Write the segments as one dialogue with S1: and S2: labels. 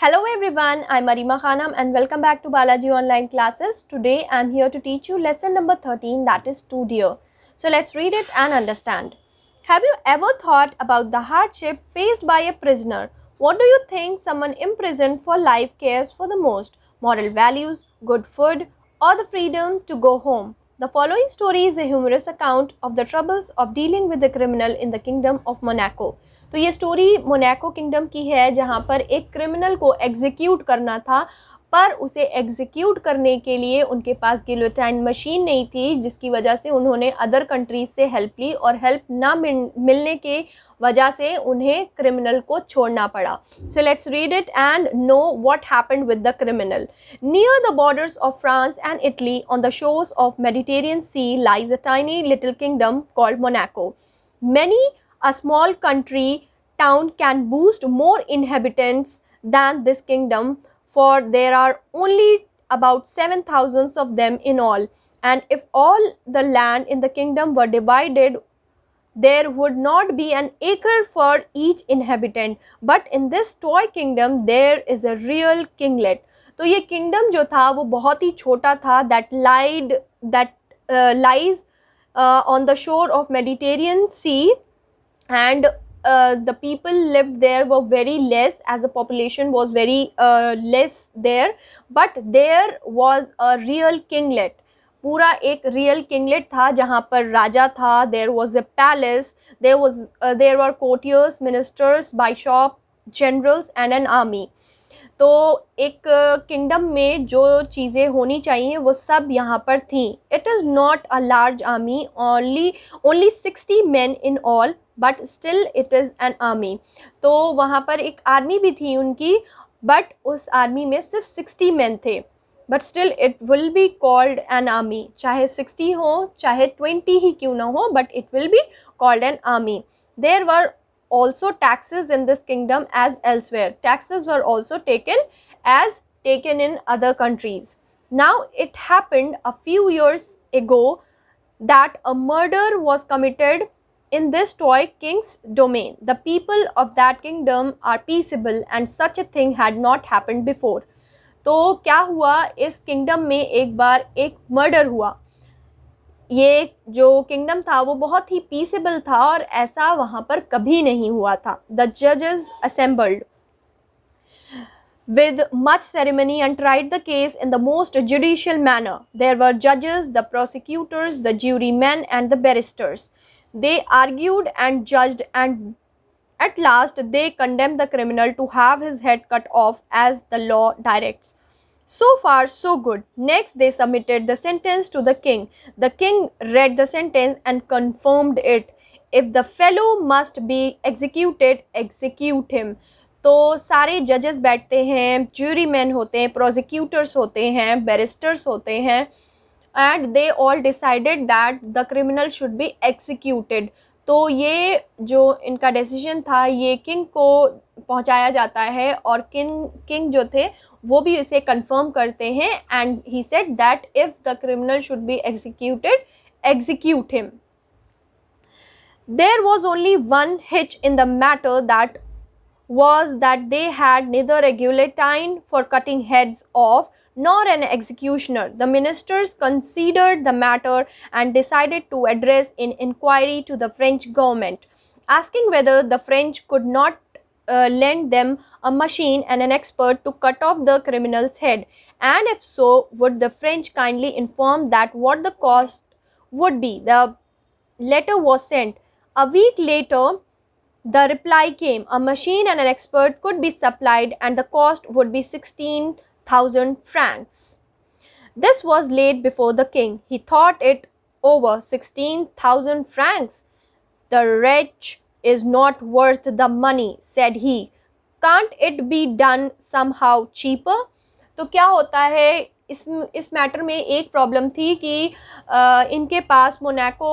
S1: Hello everyone, I'm Arima Khanam and welcome back to Balaji Online Classes. Today I'm here to teach you lesson number 13 that is two So let's read it and understand. Have you ever thought about the hardship faced by a prisoner? What do you think someone imprisoned for life cares for the most? Moral values, good food or the freedom to go home? The following story is a humorous account of the troubles of dealing with a criminal in the Kingdom of Monaco. तो ये story मोनेको kingdom की है जहाँ पर एक criminal को execute करना था पर उसे एग्जीक्यूट करने के लिए उनके पास गिलोटाइन मशीन नहीं थी जिसकी वजह से उन्होंने अदर कंट्रीज से हेल्प ली और हेल्प ना मिलने के वजह से उन्हें क्रिमिनल को छोड़ना पड़ा so let's read it and know what happen with the criminal near the borders of France and Italy on the shores of Mediterranean sea lies a tiny little kingdom called Monaco many a small country town can boost more inhabitants than this kingdom for there are only about 7000 of them in all and if all the land in the kingdom were divided there would not be an acre for each inhabitant but in this toy kingdom there is a real kinglet तो ये kingdom जो था वो बहुत ही छोटा था that lied that lies on the shore of Mediterranean sea and uh, the people lived there were very less as the population was very uh, less there but there was a real kinglet पूरा एक real किंगलेट था जहाँ पर राजा था there was a palace there was there are courtiers ministers bishop generals and an army तो एक kingdom uh, में जो चीज़ें होनी चाहिए वो सब यहाँ पर थी it is not a large army only only sixty man in all but still it is an army तो वहाँ पर एक आर्मी भी थी उनकी बट उस आर्मी में सिर्फ सिक्सटी मैन थे but still it will be called an army चाहे सिक्सटी हो चाहे ट्वेंटी ही क्यों ना हो but it will be called an army there were also taxes in this kingdom as elsewhere taxes were also taken as taken in other countries now it happened a few years ago that a murder was committed in this toy king's domain. The people of that kingdom are peaceable and such a thing had not happened before. तो क्या हुआ इस kingdom में एक बार एक murder हुआ ये जो किंगडम था वो बहुत ही पीसेबल था और ऐसा वहाँ पर कभी नहीं हुआ था द जजेस assembled with much ceremony and tried the case in the most judicial manner. There were judges, the prosecutors, the jurymen, and the barristers. They argued and judged and at last they condemned the criminal to have his head cut off as the law directs. So far so good. Next they submitted the sentence to the king. The king read the sentence and confirmed it. If the fellow must be executed, execute him. तो सारे जजेस बैठते हैं jury man होते हैं प्रोजिक्यूटर्स होते हैं barristers होते हैं and they all decided that the criminal should be executed तो ये जो इनका डिसीजन था ये किंग को पहुंचाया जाता है और किंग किंग जो थे वो भी इसे कंफर्म करते हैं and he said that if the criminal should be executed execute him there was only one hitch in the matter that was that they had neither a for cutting heads off nor an executioner. The ministers considered the matter and decided to address an inquiry to the French government, asking whether the French could not uh, lend them a machine and an expert to cut off the criminal's head and if so would the french kindly inform that what the cost would be the letter was sent a week later the reply came a machine and an expert could be supplied and the cost would be 16 thousand francs. This was laid before the king. He thought it over sixteen thousand francs. The wretch is not worth the money, said he. Can't it be done somehow cheaper? तो क्या होता है इस इस matter में एक problem थी कि आ, इनके पास मोनाको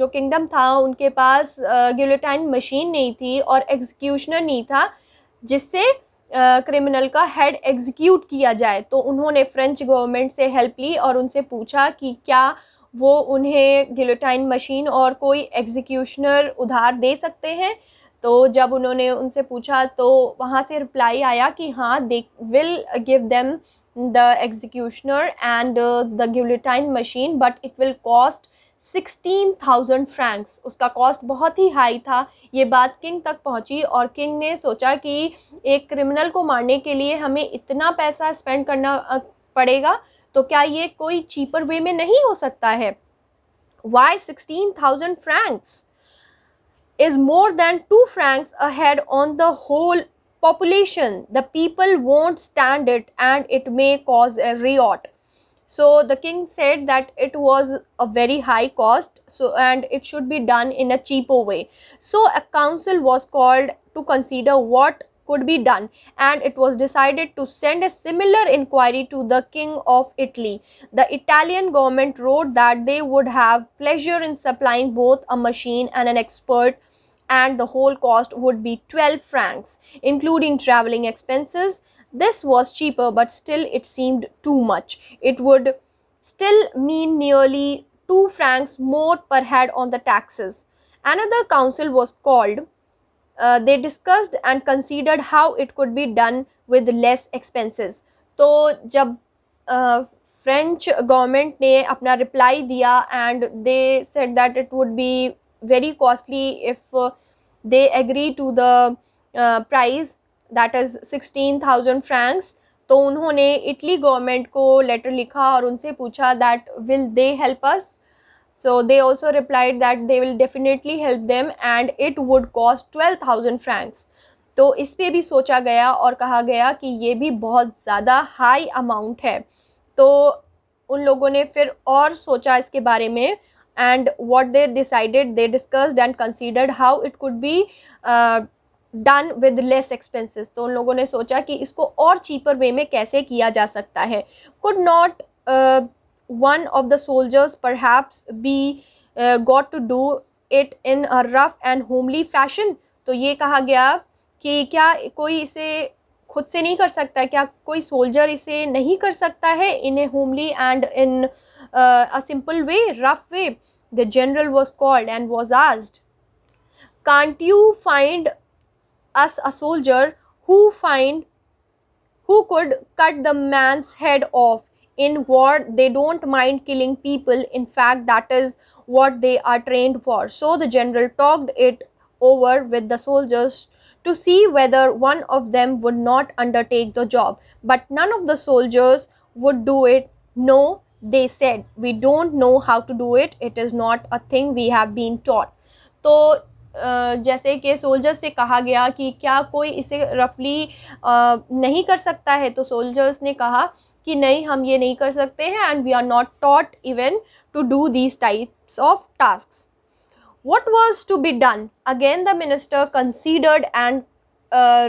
S1: जो किंगडम था उनके पास गिलोटाइन मशीन नहीं थी और एग्जीक्यूशनर नहीं था जिससे क्रिमिनल का हेड एग्जीक्यूट किया जाए तो उन्होंने फ्रेंच गवर्नमेंट से हेल्प ली और उनसे पूछा कि क्या वो उन्हें गिलोटाइन मशीन और कोई एग्जीक्यूशनर उधार दे सकते हैं तो जब उन्होंने उनसे पूछा तो वहाँ से रिप्लाई आया कि हाँ they will give them the executioner and the guillotine machine but it will cost sixteen thousand francs उसका कॉस्ट बहुत ही हाई था ये बात किंग तक पहुंची और किंग ने सोचा कि एक क्रिमिनल को मारने के लिए हमें इतना पैसा स्पेंड करना पड़ेगा तो क्या ये कोई चीपर वे में नहीं हो सकता है why sixteen thousand francs is more than two francs ahead on the whole population the people won't stand it and it may cause a riot. So the king said that it was a very high cost so and it should be done in a cheaper way. So a council was called to consider what could be done and it was decided to send a similar inquiry to the king of Italy. The Italian government wrote that they would have pleasure in supplying both a machine and an expert and the whole cost would be 12 francs including traveling expenses this was cheaper, but still it seemed too much. It would still mean nearly 2 francs more per head on the taxes. Another council was called. Uh, they discussed and considered how it could be done with less expenses. तो जब French uh, government ने अपना reply and they said that it would be very costly if uh, they agree to the uh, price. That is sixteen thousand francs तो उन्होंने Italy government को letter लिखा और उनसे पूछा that will they help us they also replied that they will definitely help them and it would cost twelve thousand francs तो इस पर भी सोचा गया और कहा गया कि ये भी बहुत ज़्यादा हाई अमाउंट है तो उन लोगों ने फिर और सोचा इसके बारे में and what they decided they discussed and considered how it could be done with less expenses तो उन लोगों ने सोचा कि इसको और चीपर वे में कैसे किया जा सकता है could not one of the soldiers perhaps be got to do it in a rough and homely fashion तो ये कहा गया कि क्या कोई इसे खुद से नहीं कर सकता क्या कोई सोल्जर इसे नहीं कर सकता है in a homely and in a simple way rough way the general was called and was आज can't you find us a soldier who find who could cut the man's head off in war they don't mind killing people in fact that is what they are trained for so the general talked it over with the soldiers to see whether one of them would not undertake the job but none of the soldiers would do it no they said we don't know how to do it it is not a thing we have been taught so जैसे कि soldiers से कहा गया कि क्या कोई इसे रफली नहीं कर सकता है तो सोल्जर्स ने कहा कि नहीं हम ये नहीं कर सकते हैं and we are not taught even to do these types of task what was to be done again the minister considered and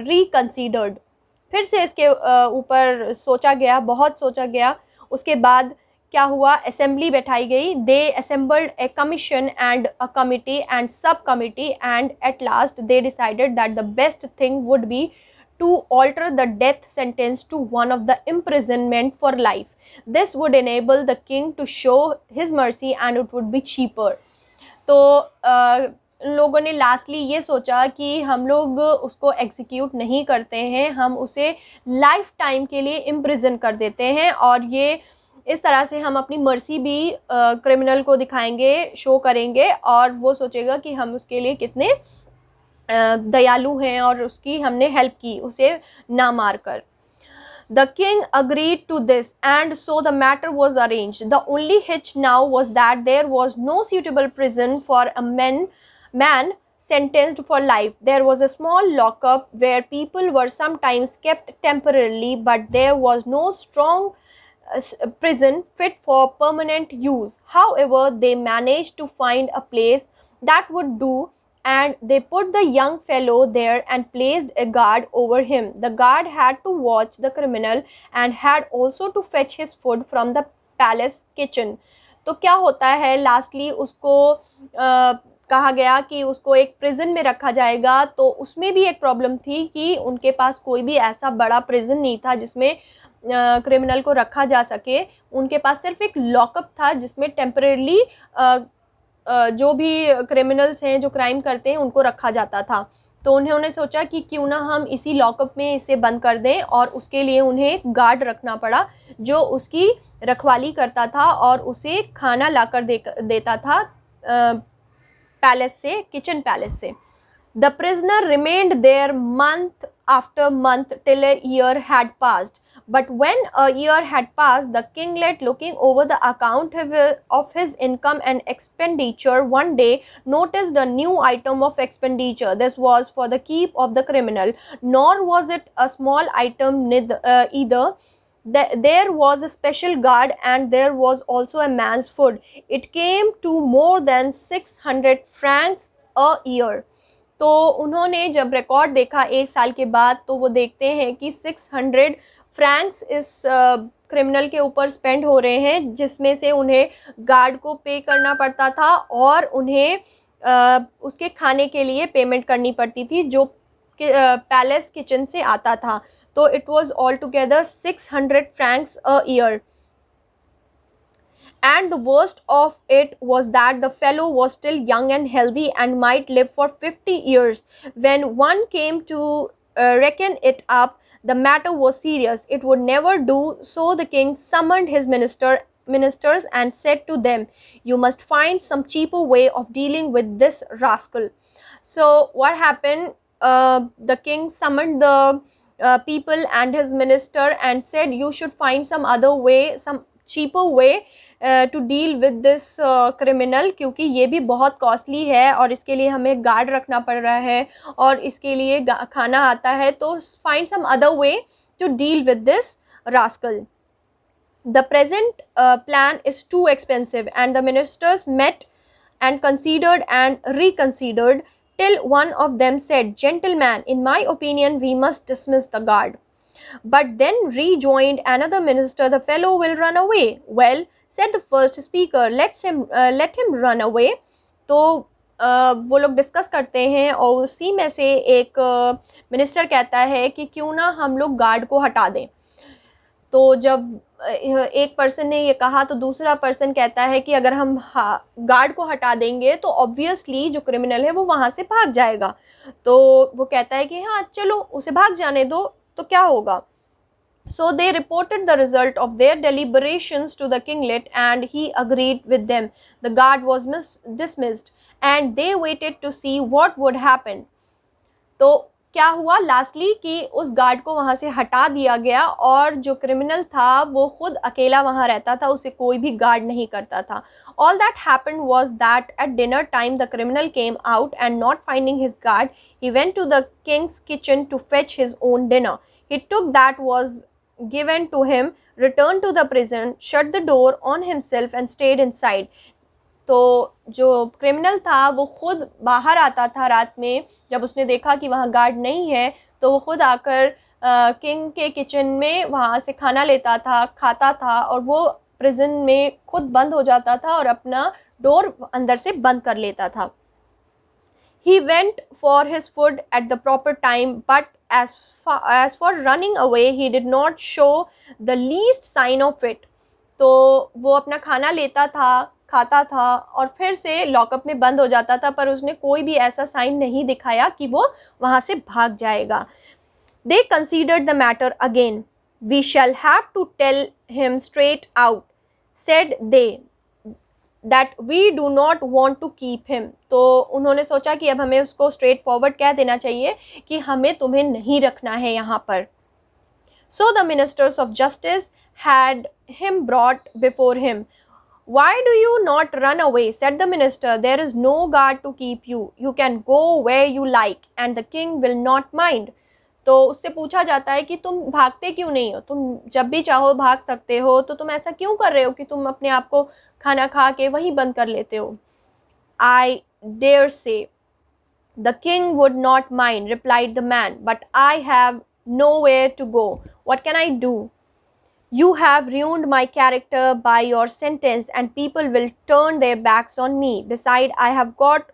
S1: reconsidered फिर से इसके ऊपर सोचा गया बहुत सोचा गया उसके बाद क्या हुआ असेंबली बैठाई गई they assembled a commission and a committee and sub committee and at last they decided that the best thing would be to alter the death sentence to one of the imprisonment for life this would enable the king to show his mercy and it would be cheaper तो उन लोगों ने lastly ये सोचा कि हम लोग उसको एग्जीक्यूट नहीं करते हैं हम उसे लाइफ टाइम के लिए इम्प्रिजन कर देते हैं और ये इस तरह से हम अपनी मर्सी भी क्रिमिनल को दिखाएंगे शो करेंगे और वो सोचेगा कि हम उसके लिए कितने दयालु हैं और उसकी हमने हेल्प की उसे ना मारकर the king agree to this and so the matter was arrange the only hitch now was that there was no suitable prison for a man man sentenced for life there was a small lockup where people were sometimes kept temporarily but there was no strong prison fit for permanent use. However, they managed to find a place that would do and they put the young fellow there and placed a guard over him. The guard had to watch the criminal and had also to fetch his food from the palace kitchen. तो क्या होता है lastly उसको आ, कहा गया कि उसको एक प्रिजन में रखा जाएगा तो उसमें भी एक प्रॉब्लम थी कि उनके पास कोई भी ऐसा बड़ा प्रिजन नहीं था जिसमें क्रिमिनल को रखा जा सके उनके पास सिर्फ एक लॉकअप था जिसमें टेम्परेली जो भी क्रिमिनल्स हैं जो क्राइम करते हैं उनको रखा जाता था तो उन्होंने सोचा कि क्यों ना हम इसी लॉकअप में इसे बंद कर दें और उसके लिए उन्हें एक गार्ड रखना पड़ा जो उसकी रखवाली करता था और उसे खाना लाकर दे देता था पैलेस से किचन पैलेस से the prisoner remained there month after month till a year had passed But when a year had passed, the kinglet, looking over the account of his income and expenditure, one day noticed a new item of expenditure. This was for the keep of the criminal, nor was it a small item uh, either. There was a special guard and there was also a man's food. It came to more than 600 francs a year. तो उन्होंने जब record देखा एक साल के बाद तो वो देखते हैं कि 600 फ्रैंक्स इस क्रिमिनल के ऊपर स्पेंड हो रहे हैं जिसमें से उन्हें गार्ड को पे करना पड़ता था और उन्हें उसके खाने के लिए पेमेंट करनी पड़ती थी जो पैलेस किचन से आता था तो it was altogether six hundred francs a year and the worst of it was that the fellow was still young and healthy and might live for fifty years when one came to reckon it up The matter was serious. It would never do. So the king summoned his minister ministers and said to them, You must find some cheaper way of dealing with this rascal. So, what happened? Uh, the king summoned the uh, people and his minister and said, You should find some other way, some cheaper way to deal with this criminal क्योंकि ये भी बहुत costly है और इसके लिए हमें guard रखना पड़ रहा है और इसके लिए खाना आता है तो find some other way to deal with this rascal the present plan is too expensive and the ministers met and considered and reconsidered till one of them said gentlemen in my opinion we must dismiss the guard but then rejoined another minister, the fellow will run away. Well, said the first speaker, let's him, uh, let him run away. to तो, Uh, वो लोग discuss करते हैं और उसी में से एक मिनिस्टर uh, कहता है कि क्यों ना हम लोग गार्ड को हटा दें तो जब uh, एक पर्सन ने ये कहा तो दूसरा पर्सन कहता है कि अगर हम गार्ड को हटा देंगे तो ऑब्वियसली जो क्रिमिनल है वो वहाँ से भाग जाएगा तो वो कहता है कि हाँ चलो उसे भाग जाने दो तो क्या होगा so they reported the result of their deliberation to the kinglet and he agreed with them the guard was miss dismissed and they waited to see what would happen तो क्या हुआ लास्टली कि उस गार्ड को वहाँ से हटा दिया गया और जो क्रिमिनल था वो खुद अकेला वहाँ रहता था उसे कोई भी गार्ड नहीं करता था all that happen was that at dinner time the criminal came out and not finding his guard he went to the king's kitchen to fetch his own dinner He took that was given to him, returned to the prison, shut the door on himself and stayed inside. तो जो criminal था वो खुद बाहर आता था रात में जब उसने देखा कि वहाँ गार्ड नहीं है तो वो खुद आकर किंग के किचन में वहाँ से खाना लेता था खाता था और वो प्रिजन में खुद बंद हो जाता था और अपना डोर अंदर से बंद कर लेता था he went for his food at the proper time but as far as for running away he did not show the least sign of it तो वो अपना खाना लेता था खाता था और फिर से लॉकअप में बंद हो जाता था पर उसने कोई भी ऐसा साइन नहीं दिखाया कि वो वहाँ से भाग जाएगा they considered the matter again we shall have to tell him straight out said they that we do not want to keep him तो उन्होंने सोचा कि अब हमें उसको स्ट्रेट फॉरवर्ड कह देना चाहिए कि हमें तुम्हें नहीं रखना है यहाँ पर so the ministers of justice had him brought before him Why do you not run away? said the minister. There is no guard to keep you. You can go where you like, and the king will not mind. तो उससे पूछा जाता है कि तुम भागते क्यों नहीं हो तुम जब भी चाहो भाग सकते हो तो तुम ऐसा क्यों कर रहे हो कि तुम अपने आप को खाना खा के वहीं बंद कर लेते हो I dare say the king would not mind replied the man but I have no way to go what can I do you have ruined my character by your sentence and people will turn their backs on me besides I have got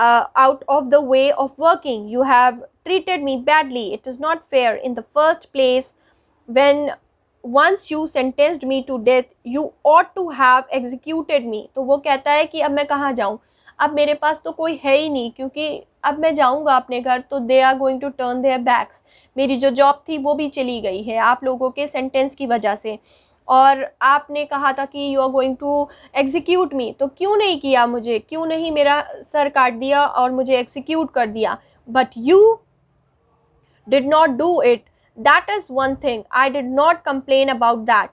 S1: out of the way of working you have treated me badly it is not fair in the first place when once you sentenced me to death you ought to have executed me तो वो कहता है कि अब मैं कहाँ जाऊँ अब मेरे पास तो कोई है ही नहीं क्योंकि अब मैं जाऊँगा अपने घर तो they are going to turn their backs मेरी जो जॉब थी वो भी चली गई है आप लोगों के सेंटेंस की वजह से और आपने कहा था कि you are going to execute me तो क्यों नहीं किया मुझे क्यों नहीं मेरा सर काट दिया और मुझे एग्जीक्यूट कर दिया but you did not do it That is one thing. I did not complain about that.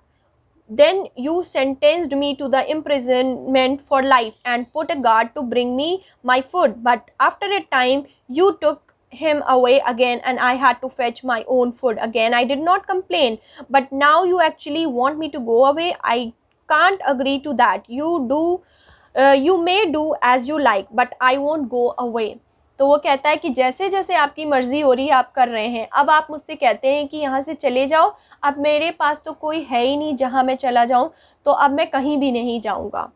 S1: Then you sentenced me to the imprisonment for life and put a guard to bring me my food. But after a time, you took him away again and I had to fetch my own food again. I did not complain. But now you actually want me to go away. I can't agree to that. You do. Uh, you may do as you like, but I won't go away. तो वो कहता है कि जैसे जैसे आपकी मर्जी हो रही है आप कर रहे हैं अब आप मुझसे कहते हैं कि यहाँ से चले जाओ अब मेरे पास तो कोई है ही नहीं जहाँ मैं चला जाऊँ तो अब मैं कहीं भी नहीं जाऊँगा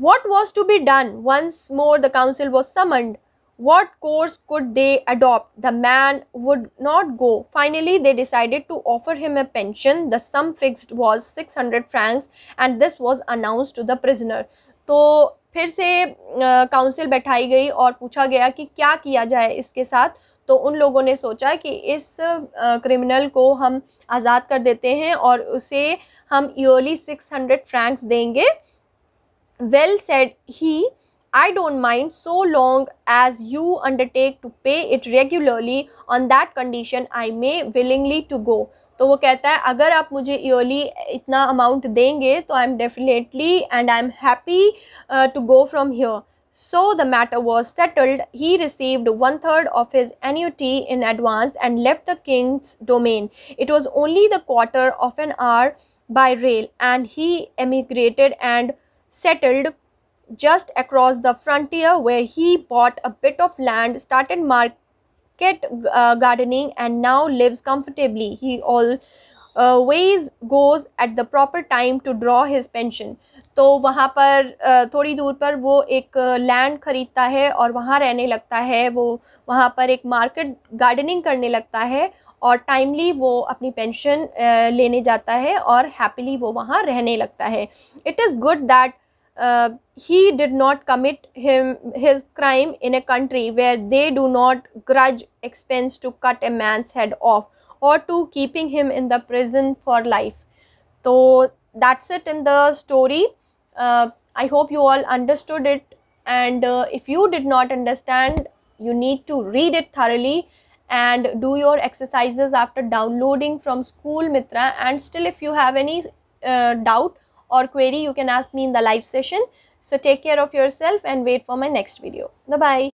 S1: what was to be done once more the council was summoned what course could they adopt the man would not go finally they decided to offer him a pension the sum fixed was six hundred francs and this was announce to the prisoner तो फिर से council बैठाई गई और पूछा गया कि क्या किया जाए इसके साथ तो उन लोगों ने सोचा कि इस क्रिमिनल को हम आज़ाद कर देते हैं और उसे हम ईयरली सिक्स हंड्रेड फ्रैंक्स देंगे well said he I don't mind so long as you undertake to pay it regularly on that condition I may willingly to go तो वो कहता है अगर आप मुझे ईयरली इतना अमाउंट देंगे तो I am definitely and I am happy to go from here so the matter was settled he received one third of his annuity in advance and left the king's domain it was only the quarter of an hour by rail and he emigrated and settled just across the frontier where he bought a bit of land started market cricket uh, gardening and now lives comfortably. He ways goes at the proper time to draw his pension. तो वहाँ पर थोड़ी दूर पर वो एक land ख़रीदता है और वहाँ रहने लगता है वो वहाँ पर एक मार्केट गार्डनिंग करने लगता है और टाइमली वो अपनी पेंशन लेने जाता है और हैप्पीली वो वहाँ रहने लगता है it is good that he did not commit him his crime in a country where they do not grudge expense to cut a man's head off or to keeping him in the prison for life so that's it in the story uh, i hope you all understood it and uh, if you did not understand you need to read it thoroughly and do your exercises after downloading from school mitra and still if you have any uh, doubt or query you can ask me in the live session so take care of yourself and wait for my next video. Bye-bye.